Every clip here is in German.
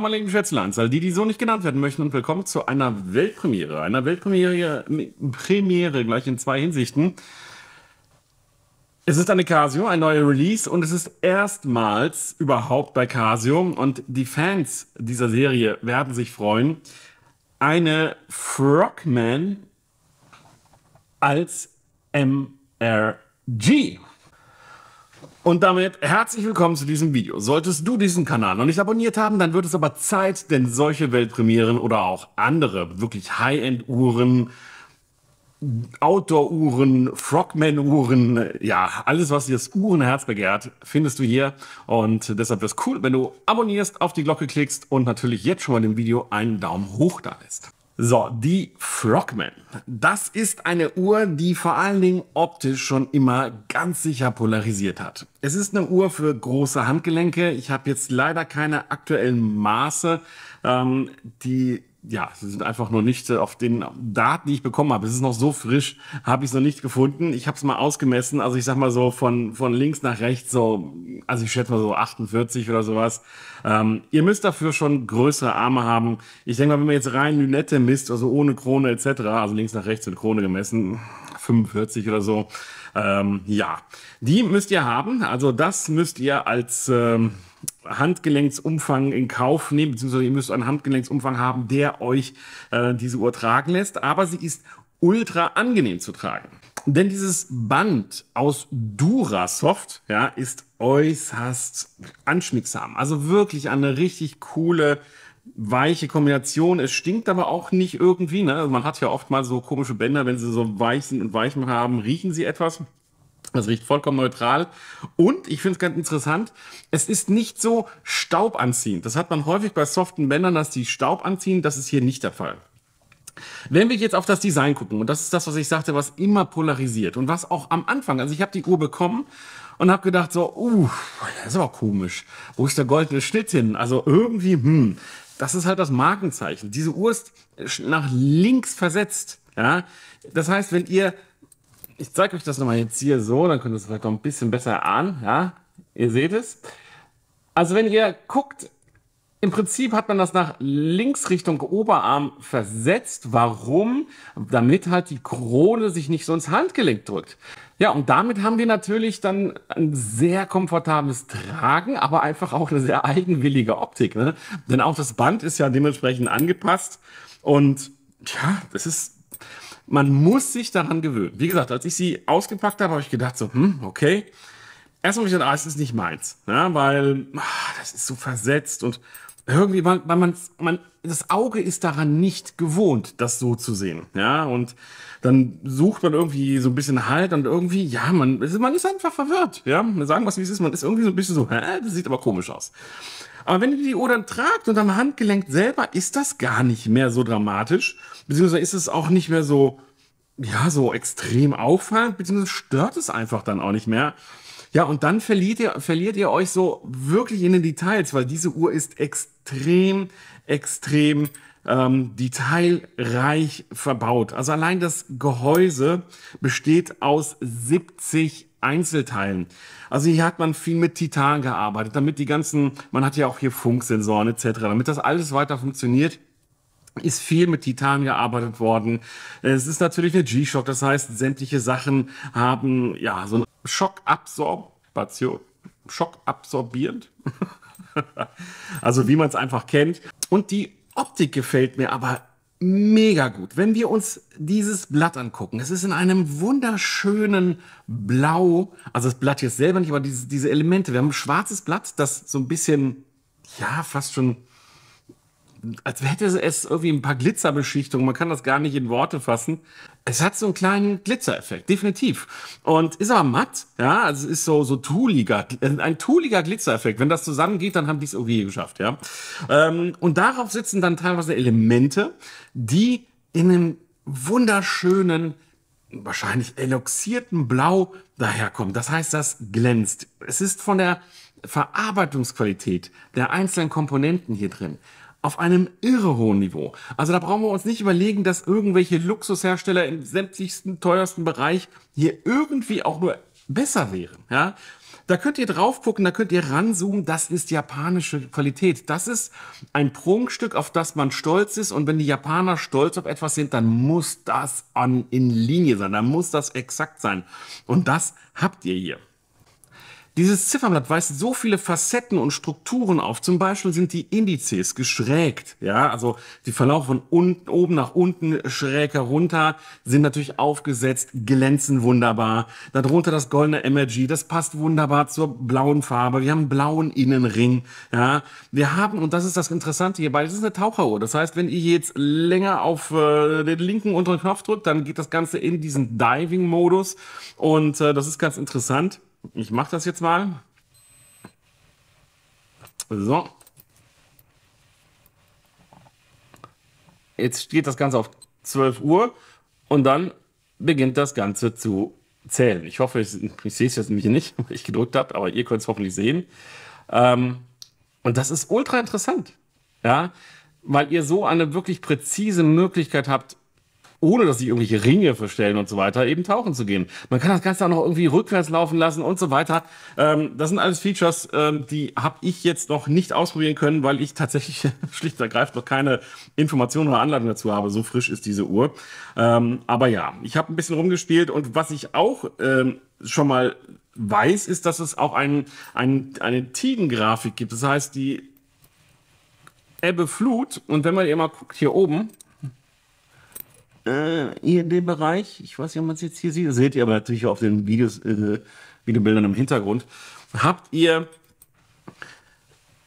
mal in die Schätzelanzahl, die, die so nicht genannt werden möchten. Und willkommen zu einer Weltpremiere. Einer Weltpremiere Premiere gleich in zwei Hinsichten. Es ist eine Casio, ein neuer Release und es ist erstmals überhaupt bei Casio und die Fans dieser Serie werden sich freuen. Eine Frogman als MRG. Und damit herzlich willkommen zu diesem Video. Solltest du diesen Kanal noch nicht abonniert haben, dann wird es aber Zeit, denn solche Weltpremieren oder auch andere wirklich High-End-Uhren, Outdoor-Uhren, Frogman-Uhren, ja, alles, was dir das Uhrenherz begehrt, findest du hier. Und deshalb wäre es cool, wenn du abonnierst, auf die Glocke klickst und natürlich jetzt schon mal dem Video einen Daumen hoch da lässt. So, die Frogman. Das ist eine Uhr, die vor allen Dingen optisch schon immer ganz sicher polarisiert hat. Es ist eine Uhr für große Handgelenke. Ich habe jetzt leider keine aktuellen Maße. Ähm, die ja, sie sind einfach nur nicht äh, auf den Daten, die ich bekommen habe. Es ist noch so frisch, habe ich es noch nicht gefunden. Ich habe es mal ausgemessen, also ich sag mal so von, von links nach rechts, so, also ich schätze mal so 48 oder sowas. Ähm, ihr müsst dafür schon größere Arme haben. Ich denke mal, wenn man jetzt rein Lünette misst, also ohne Krone etc., also links nach rechts und Krone gemessen, 45 oder so, ähm, ja, die müsst ihr haben. Also das müsst ihr als, ähm, Handgelenksumfang in Kauf nehmen, beziehungsweise ihr müsst einen Handgelenksumfang haben, der euch äh, diese Uhr tragen lässt, aber sie ist ultra angenehm zu tragen. Denn dieses Band aus Durasoft ja, ist äußerst anschmiegsam. Also wirklich eine richtig coole, weiche Kombination. Es stinkt aber auch nicht irgendwie. Ne? Also man hat ja oft mal so komische Bänder, wenn sie so weich sind und weich haben, riechen sie etwas. Das riecht vollkommen neutral. Und ich finde es ganz interessant, es ist nicht so staubanziehend. Das hat man häufig bei soften Bändern, dass die Staub anziehen. Das ist hier nicht der Fall. Wenn wir jetzt auf das Design gucken, und das ist das, was ich sagte, was immer polarisiert und was auch am Anfang, also ich habe die Uhr bekommen und habe gedacht so, uh, das ist aber komisch. Wo ist der goldene Schnitt hin? Also irgendwie, hm, das ist halt das Markenzeichen. Diese Uhr ist nach links versetzt. Ja? Das heißt, wenn ihr ich zeige euch das nochmal jetzt hier so, dann könnt ihr es vielleicht noch ein bisschen besser ahnen. Ja, ihr seht es. Also wenn ihr guckt, im Prinzip hat man das nach links Richtung Oberarm versetzt. Warum? Damit halt die Krone sich nicht so ins Handgelenk drückt. Ja, und damit haben wir natürlich dann ein sehr komfortables Tragen, aber einfach auch eine sehr eigenwillige Optik. Ne? Denn auch das Band ist ja dementsprechend angepasst. Und ja, das ist man muss sich daran gewöhnen. Wie gesagt, als ich sie ausgepackt habe, habe ich gedacht so, hm, okay. Erstmal habe ich gedacht, ah, es ist nicht meins. Ja, ne? weil ah, das ist so versetzt und irgendwie, weil man, man, das Auge ist daran nicht gewohnt, das so zu sehen. Ja, und dann sucht man irgendwie so ein bisschen Halt und irgendwie, ja, man, man ist einfach verwirrt. Ja, wir sagen was, wie es ist. Man ist irgendwie so ein bisschen so, hä, das sieht aber komisch aus. Aber wenn ihr die Uhr dann tragt und am Handgelenk selber, ist das gar nicht mehr so dramatisch. Beziehungsweise ist es auch nicht mehr so, ja, so extrem auffallend, beziehungsweise stört es einfach dann auch nicht mehr. Ja, und dann verliert ihr, verliert ihr euch so wirklich in den Details, weil diese Uhr ist extrem, extrem ähm, detailreich verbaut. Also allein das Gehäuse besteht aus 70 Einzelteilen. Also hier hat man viel mit Titan gearbeitet, damit die ganzen, man hat ja auch hier Funksensoren etc., damit das alles weiter funktioniert ist viel mit Titan gearbeitet worden. Es ist natürlich eine G-Shock, das heißt, sämtliche Sachen haben ja so einen Schockabsorption, schockabsorbierend. also wie man es einfach kennt. Und die Optik gefällt mir aber mega gut. Wenn wir uns dieses Blatt angucken, es ist in einem wunderschönen Blau, also das Blatt jetzt selber nicht, aber diese, diese Elemente. Wir haben ein schwarzes Blatt, das so ein bisschen, ja, fast schon als hätte es irgendwie ein paar Glitzerbeschichtungen. Man kann das gar nicht in Worte fassen. Es hat so einen kleinen Glitzereffekt, definitiv. Und ist aber matt, ja, also es ist so, so tuliger, ein tuliger Glitzereffekt. Wenn das zusammengeht, dann haben die es irgendwie geschafft, ja. Ähm, und darauf sitzen dann teilweise Elemente, die in einem wunderschönen, wahrscheinlich eloxierten Blau daherkommen. Das heißt, das glänzt. Es ist von der Verarbeitungsqualität der einzelnen Komponenten hier drin auf einem irre hohen Niveau. Also da brauchen wir uns nicht überlegen, dass irgendwelche Luxushersteller im sämtlichsten, teuersten Bereich hier irgendwie auch nur besser wären. Ja? Da könnt ihr drauf gucken, da könnt ihr ranzoomen. Das ist japanische Qualität. Das ist ein Prunkstück, auf das man stolz ist. Und wenn die Japaner stolz auf etwas sind, dann muss das an, in Linie sein. Dann muss das exakt sein. Und das habt ihr hier. Dieses Ziffernblatt weist so viele Facetten und Strukturen auf. Zum Beispiel sind die Indizes geschrägt. Ja, also die verlaufen von unten, oben nach unten schräg herunter sind natürlich aufgesetzt, glänzen wunderbar. Darunter das goldene Emergy, das passt wunderbar zur blauen Farbe. Wir haben einen blauen Innenring. Ja, wir haben, und das ist das Interessante hierbei, das ist eine Taucheruhr. Das heißt, wenn ihr jetzt länger auf äh, den linken unteren Knopf drückt, dann geht das Ganze in diesen Diving-Modus. Und äh, das ist ganz interessant. Ich mache das jetzt mal. So. Jetzt steht das Ganze auf 12 Uhr und dann beginnt das Ganze zu zählen. Ich hoffe, ich, ich sehe es jetzt nämlich nicht, weil ich gedrückt habe, aber ihr könnt es hoffentlich sehen. Ähm, und das ist ultra interessant. Ja, weil ihr so eine wirklich präzise Möglichkeit habt, ohne dass sich irgendwelche Ringe verstellen und so weiter, eben tauchen zu gehen. Man kann das Ganze auch noch irgendwie rückwärts laufen lassen und so weiter. Ähm, das sind alles Features, ähm, die habe ich jetzt noch nicht ausprobieren können, weil ich tatsächlich schlicht und ergreifend noch keine Informationen oder Anleitung dazu habe. So frisch ist diese Uhr. Ähm, aber ja, ich habe ein bisschen rumgespielt und was ich auch ähm, schon mal weiß, ist, dass es auch ein, ein, eine Tiden-Grafik gibt. Das heißt, die Ebbe Flut und wenn man ihr mal guckt hier oben, äh, in dem bereich Ich weiß nicht, ob man es jetzt hier sieht. Das seht ihr aber natürlich auf den Videos, äh, Videobildern im Hintergrund. Habt ihr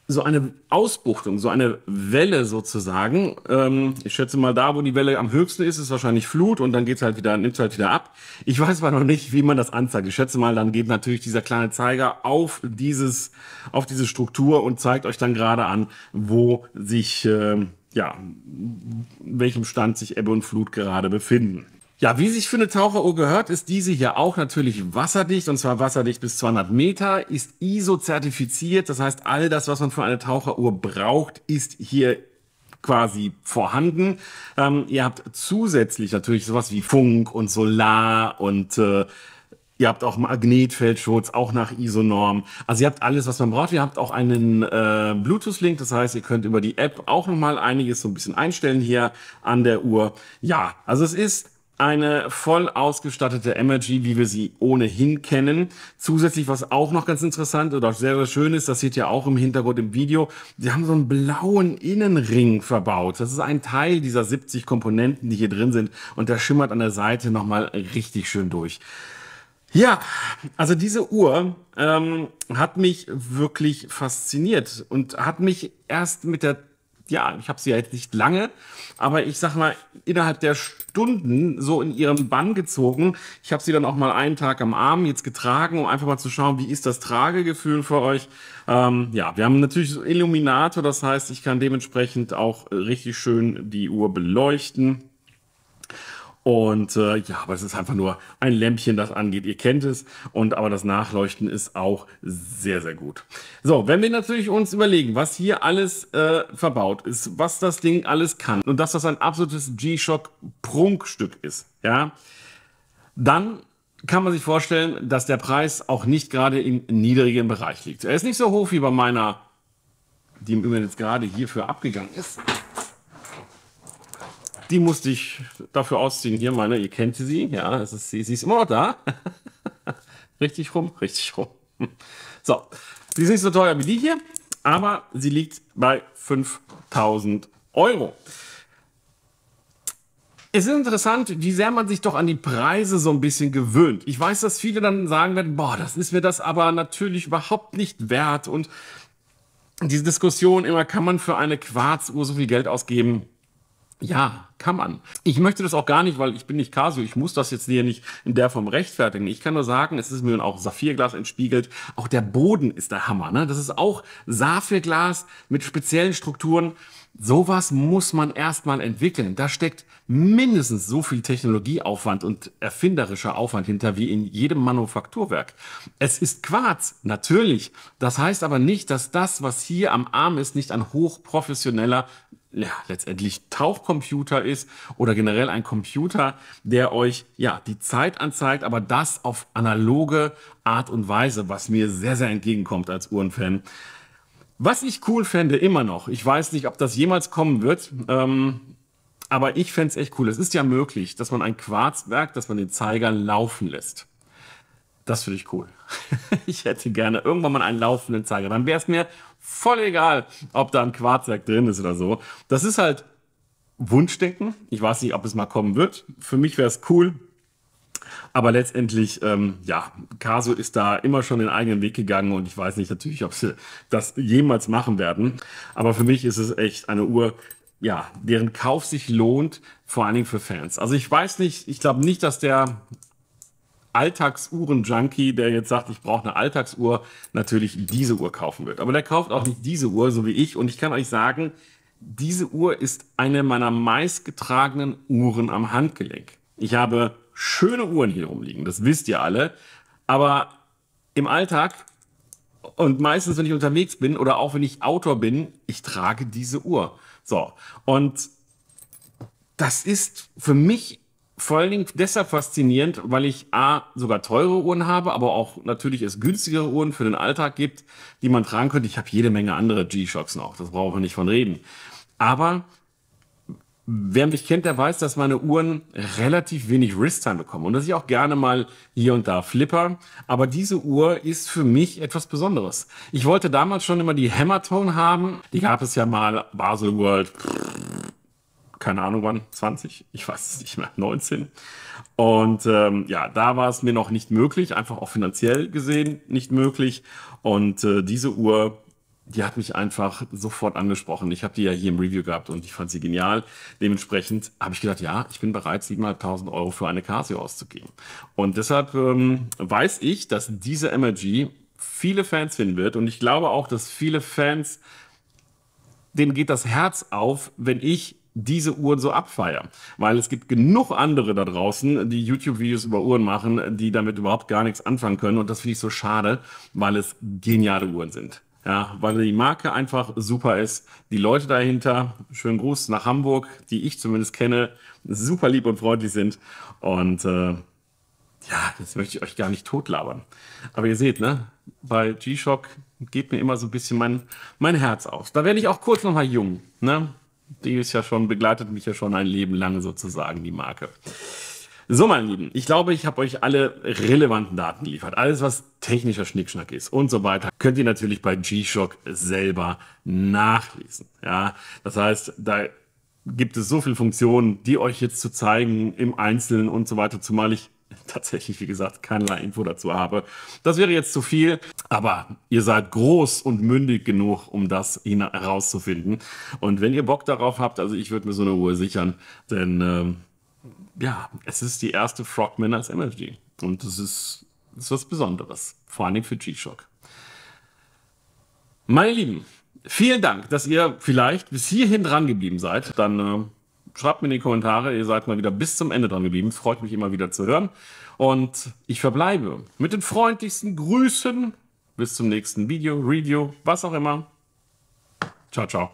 so eine Ausbuchtung, so eine Welle sozusagen. Ähm, ich schätze mal, da, wo die Welle am höchsten ist, ist wahrscheinlich Flut und dann geht's halt wieder, nimmt's halt wieder ab. Ich weiß aber noch nicht, wie man das anzeigt. Ich schätze mal, dann geht natürlich dieser kleine Zeiger auf dieses, auf diese Struktur und zeigt euch dann gerade an, wo sich ähm, ja, in welchem Stand sich Ebbe und Flut gerade befinden. Ja, wie sich für eine Taucheruhr gehört, ist diese hier auch natürlich wasserdicht und zwar wasserdicht bis 200 Meter, ist ISO-zertifiziert. Das heißt, all das, was man für eine Taucheruhr braucht, ist hier quasi vorhanden. Ähm, ihr habt zusätzlich natürlich sowas wie Funk und Solar und äh, Ihr habt auch Magnetfeldschutz, auch nach ISO-Norm. Also ihr habt alles, was man braucht. Ihr habt auch einen äh, Bluetooth-Link. Das heißt, ihr könnt über die App auch nochmal einiges so ein bisschen einstellen hier an der Uhr. Ja, also es ist eine voll ausgestattete MRG, wie wir sie ohnehin kennen. Zusätzlich, was auch noch ganz interessant oder sehr, sehr schön ist, das seht ihr auch im Hintergrund im Video, sie haben so einen blauen Innenring verbaut. Das ist ein Teil dieser 70 Komponenten, die hier drin sind und der schimmert an der Seite nochmal richtig schön durch. Ja, also diese Uhr ähm, hat mich wirklich fasziniert und hat mich erst mit der, ja, ich habe sie ja jetzt nicht lange, aber ich sag mal, innerhalb der Stunden so in ihren Bann gezogen. Ich habe sie dann auch mal einen Tag am Arm jetzt getragen, um einfach mal zu schauen, wie ist das Tragegefühl für euch. Ähm, ja, wir haben natürlich so Illuminator, das heißt, ich kann dementsprechend auch richtig schön die Uhr beleuchten. Und äh, ja, aber es ist einfach nur ein Lämpchen, das angeht. Ihr kennt es. Und aber das Nachleuchten ist auch sehr, sehr gut. So, wenn wir natürlich uns überlegen, was hier alles äh, verbaut ist, was das Ding alles kann und dass das ein absolutes G-Shock Prunkstück ist, ja, dann kann man sich vorstellen, dass der Preis auch nicht gerade im niedrigen Bereich liegt. Er ist nicht so hoch wie bei meiner, die im Übrigen jetzt gerade hierfür abgegangen ist die musste ich dafür ausziehen. Hier meine, ihr kennt sie, ja, es ist, sie, sie ist immer noch da. richtig rum, richtig rum. So, die ist nicht so teuer wie die hier, aber sie liegt bei 5000 Euro. Es ist interessant, wie sehr man sich doch an die Preise so ein bisschen gewöhnt. Ich weiß, dass viele dann sagen werden, boah, das ist mir das aber natürlich überhaupt nicht wert. Und diese Diskussion immer, kann man für eine Quarzuhr so viel Geld ausgeben? Ja, kann man. Ich möchte das auch gar nicht, weil ich bin nicht Casio. Ich muss das jetzt hier nicht in der Form rechtfertigen. Ich kann nur sagen, es ist mir auch Saphirglas entspiegelt. Auch der Boden ist der Hammer. Ne? Das ist auch Saphirglas mit speziellen Strukturen. Sowas muss man erstmal entwickeln. Da steckt mindestens so viel Technologieaufwand und erfinderischer Aufwand hinter wie in jedem Manufakturwerk. Es ist Quarz, natürlich. Das heißt aber nicht, dass das, was hier am Arm ist, nicht ein hochprofessioneller ja, letztendlich Tauchcomputer ist oder generell ein Computer, der euch ja die Zeit anzeigt, aber das auf analoge Art und Weise, was mir sehr, sehr entgegenkommt als Uhrenfan. Was ich cool fände, immer noch, ich weiß nicht, ob das jemals kommen wird, ähm, aber ich fände es echt cool. Es ist ja möglich, dass man ein Quarzwerk, dass man den Zeiger laufen lässt. Das finde ich cool. ich hätte gerne irgendwann mal einen laufenden Zeiger. Dann wäre es mir voll egal, ob da ein Quarzwerk drin ist oder so. Das ist halt Wunschdenken. Ich weiß nicht, ob es mal kommen wird. Für mich wäre es cool. Aber letztendlich, ähm, ja, Caso ist da immer schon den eigenen Weg gegangen und ich weiß nicht natürlich, ob sie das jemals machen werden. Aber für mich ist es echt eine Uhr, ja, deren Kauf sich lohnt, vor allen Dingen für Fans. Also ich weiß nicht, ich glaube nicht, dass der Alltagsuhren-Junkie, der jetzt sagt, ich brauche eine Alltagsuhr, natürlich diese Uhr kaufen wird. Aber der kauft auch nicht diese Uhr, so wie ich. Und ich kann euch sagen, diese Uhr ist eine meiner meistgetragenen Uhren am Handgelenk. Ich habe schöne Uhren hier rumliegen, das wisst ihr alle. Aber im Alltag und meistens, wenn ich unterwegs bin oder auch wenn ich Autor bin, ich trage diese Uhr. So. Und das ist für mich vor allen Dingen deshalb faszinierend, weil ich A, sogar teure Uhren habe, aber auch natürlich es günstigere Uhren für den Alltag gibt, die man tragen könnte. Ich habe jede Menge andere G-Shocks noch, das brauchen wir nicht von reden. Aber wer mich kennt, der weiß, dass meine Uhren relativ wenig Wristtime bekommen und dass ich auch gerne mal hier und da flipper. Aber diese Uhr ist für mich etwas Besonderes. Ich wollte damals schon immer die Hammertone haben. Die gab es ja mal, Basel World, pff, keine Ahnung wann, 20, ich weiß es nicht mehr, 19. Und ähm, ja, da war es mir noch nicht möglich, einfach auch finanziell gesehen nicht möglich. Und äh, diese Uhr, die hat mich einfach sofort angesprochen. Ich habe die ja hier im Review gehabt und ich fand sie genial. Dementsprechend habe ich gedacht, ja, ich bin bereit, 7.500 Euro für eine Casio auszugeben. Und deshalb ähm, weiß ich, dass diese MRG viele Fans finden wird. Und ich glaube auch, dass viele Fans, denen geht das Herz auf, wenn ich diese Uhren so abfeiern. Weil es gibt genug andere da draußen, die YouTube-Videos über Uhren machen, die damit überhaupt gar nichts anfangen können. Und das finde ich so schade, weil es geniale Uhren sind. Ja, weil die Marke einfach super ist. Die Leute dahinter, schönen Gruß nach Hamburg, die ich zumindest kenne, super lieb und freundlich sind. Und äh, ja, das möchte ich euch gar nicht totlabern. Aber ihr seht, ne, bei G-Shock geht mir immer so ein bisschen mein, mein Herz auf. Da werde ich auch kurz nochmal jung, ne? Die ist ja schon, begleitet mich ja schon ein Leben lang sozusagen, die Marke. So, meine Lieben, ich glaube, ich habe euch alle relevanten Daten geliefert. Alles, was technischer Schnickschnack ist und so weiter, könnt ihr natürlich bei G-Shock selber nachlesen. Ja, das heißt, da gibt es so viele Funktionen, die euch jetzt zu zeigen im Einzelnen und so weiter, zumal ich tatsächlich, wie gesagt, keinerlei Info dazu habe. Das wäre jetzt zu viel, aber ihr seid groß und mündig genug, um das herauszufinden. Und wenn ihr Bock darauf habt, also ich würde mir so eine Uhr sichern, denn ähm, ja, es ist die erste Frogman als MFG. Und das ist, ist was Besonderes, vor allem für G-Shock. Meine Lieben, vielen Dank, dass ihr vielleicht bis hierhin dran geblieben seid. Dann äh, schreibt mir in die Kommentare, ihr seid mal wieder bis zum Ende dran geblieben. Freut mich immer wieder zu hören. Und ich verbleibe mit den freundlichsten Grüßen. Bis zum nächsten Video, Review, was auch immer. Ciao, ciao.